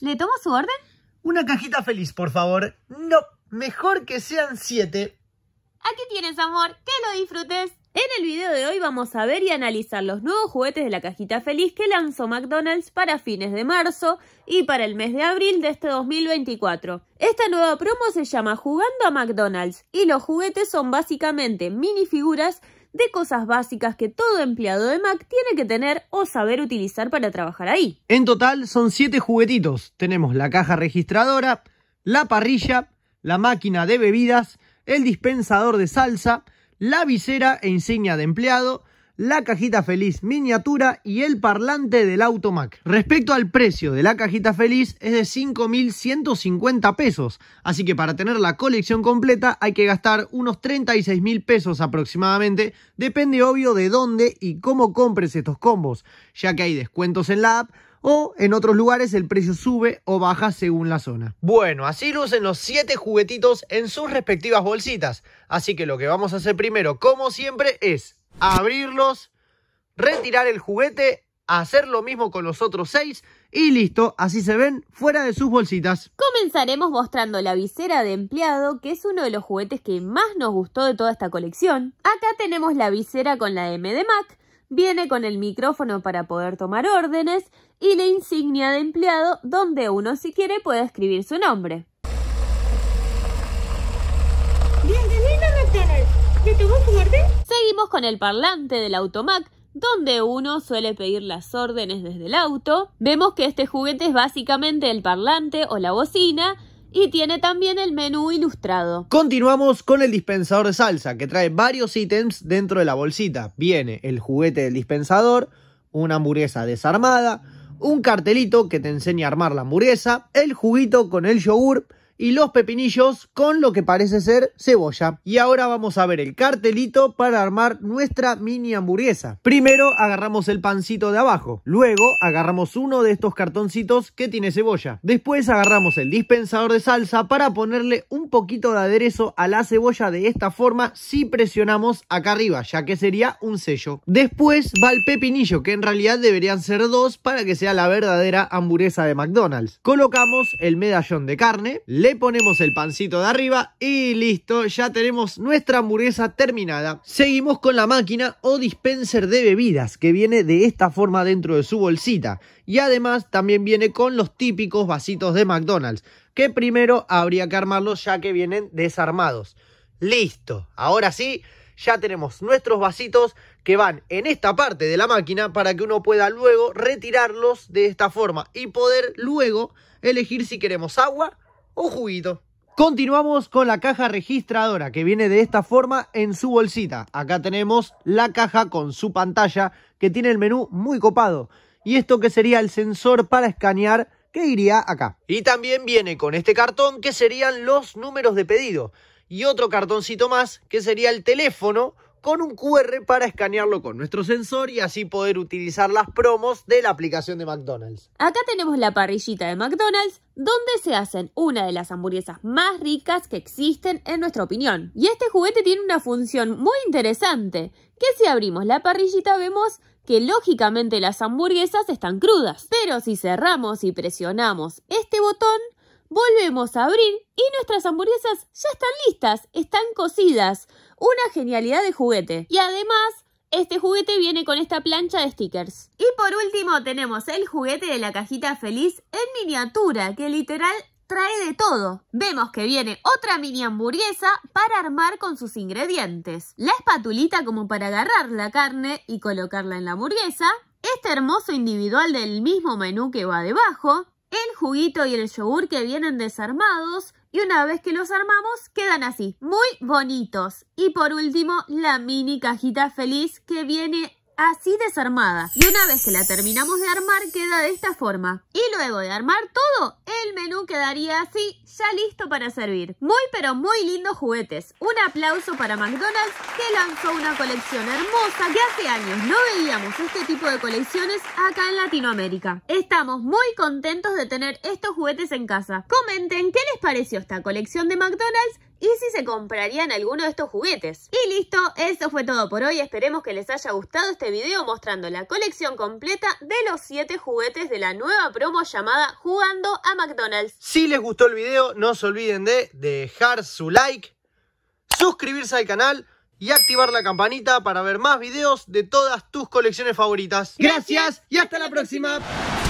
¿Le tomo su orden? Una cajita feliz, por favor. No, mejor que sean siete. Aquí tienes, amor. Que lo disfrutes. En el video de hoy vamos a ver y analizar los nuevos juguetes de la cajita feliz que lanzó McDonald's para fines de marzo y para el mes de abril de este 2024. Esta nueva promo se llama Jugando a McDonald's y los juguetes son básicamente minifiguras de cosas básicas que todo empleado de Mac tiene que tener o saber utilizar para trabajar ahí. En total son 7 juguetitos. Tenemos la caja registradora, la parrilla, la máquina de bebidas, el dispensador de salsa, la visera e insignia de empleado, la cajita feliz miniatura y el parlante del automac. Respecto al precio de la cajita feliz es de 5.150 pesos, así que para tener la colección completa hay que gastar unos 36.000 pesos aproximadamente, depende obvio de dónde y cómo compres estos combos, ya que hay descuentos en la app, o en otros lugares el precio sube o baja según la zona. Bueno, así lucen los 7 juguetitos en sus respectivas bolsitas, así que lo que vamos a hacer primero, como siempre, es abrirlos, retirar el juguete, hacer lo mismo con los otros seis y listo, así se ven fuera de sus bolsitas. Comenzaremos mostrando la visera de empleado, que es uno de los juguetes que más nos gustó de toda esta colección. Acá tenemos la visera con la M de Mac, viene con el micrófono para poder tomar órdenes y la insignia de empleado donde uno si quiere puede escribir su nombre. Seguimos con el parlante del automac donde uno suele pedir las órdenes desde el auto. Vemos que este juguete es básicamente el parlante o la bocina y tiene también el menú ilustrado. Continuamos con el dispensador de salsa que trae varios ítems dentro de la bolsita. Viene el juguete del dispensador, una hamburguesa desarmada, un cartelito que te enseña a armar la hamburguesa, el juguito con el yogur, y los pepinillos con lo que parece ser cebolla. Y ahora vamos a ver el cartelito para armar nuestra mini hamburguesa. Primero agarramos el pancito de abajo, luego agarramos uno de estos cartoncitos que tiene cebolla. Después agarramos el dispensador de salsa para ponerle un poquito de aderezo a la cebolla de esta forma si presionamos acá arriba, ya que sería un sello. Después va el pepinillo, que en realidad deberían ser dos para que sea la verdadera hamburguesa de McDonald's. Colocamos el medallón de carne, le ponemos el pancito de arriba y listo, ya tenemos nuestra hamburguesa terminada. Seguimos con la máquina o dispenser de bebidas que viene de esta forma dentro de su bolsita y además también viene con los típicos vasitos de McDonald's que primero habría que armarlos ya que vienen desarmados. Listo, ahora sí, ya tenemos nuestros vasitos que van en esta parte de la máquina para que uno pueda luego retirarlos de esta forma y poder luego elegir si queremos agua un juguito. Continuamos con la caja registradora que viene de esta forma en su bolsita. Acá tenemos la caja con su pantalla que tiene el menú muy copado. Y esto que sería el sensor para escanear que iría acá. Y también viene con este cartón que serían los números de pedido. Y otro cartoncito más que sería el teléfono con un QR para escanearlo con nuestro sensor y así poder utilizar las promos de la aplicación de McDonald's. Acá tenemos la parrillita de McDonald's donde se hacen una de las hamburguesas más ricas que existen en nuestra opinión. Y este juguete tiene una función muy interesante, que si abrimos la parrillita vemos que lógicamente las hamburguesas están crudas, pero si cerramos y presionamos este botón volvemos a abrir y nuestras hamburguesas ya están listas, están cocidas. Una genialidad de juguete. Y además, este juguete viene con esta plancha de stickers. Y por último tenemos el juguete de la cajita feliz en miniatura, que literal trae de todo. Vemos que viene otra mini hamburguesa para armar con sus ingredientes. La espatulita como para agarrar la carne y colocarla en la hamburguesa. Este hermoso individual del mismo menú que va debajo el juguito y el yogur que vienen desarmados y una vez que los armamos quedan así, muy bonitos. Y por último, la mini cajita feliz que viene así desarmada. Y una vez que la terminamos de armar queda de esta forma. Y luego de armar todo, el menú quedaría así, ya listo para servir. Muy pero muy lindos juguetes. Un aplauso para McDonald's que lanzó una colección hermosa que hace años no veíamos este tipo de colecciones acá en Latinoamérica. Estamos muy contentos de tener estos juguetes en casa. Comenten qué les pareció esta colección de McDonald's y si se comprarían alguno de estos juguetes. Y listo, eso fue todo por hoy. Esperemos que les haya gustado este video mostrando la colección completa de los 7 juguetes de la nueva promo llamada Jugando a McDonald's. Si les gustó el video, no se olviden de dejar su like, suscribirse al canal y activar la campanita para ver más videos de todas tus colecciones favoritas. Gracias, y hasta, la próxima.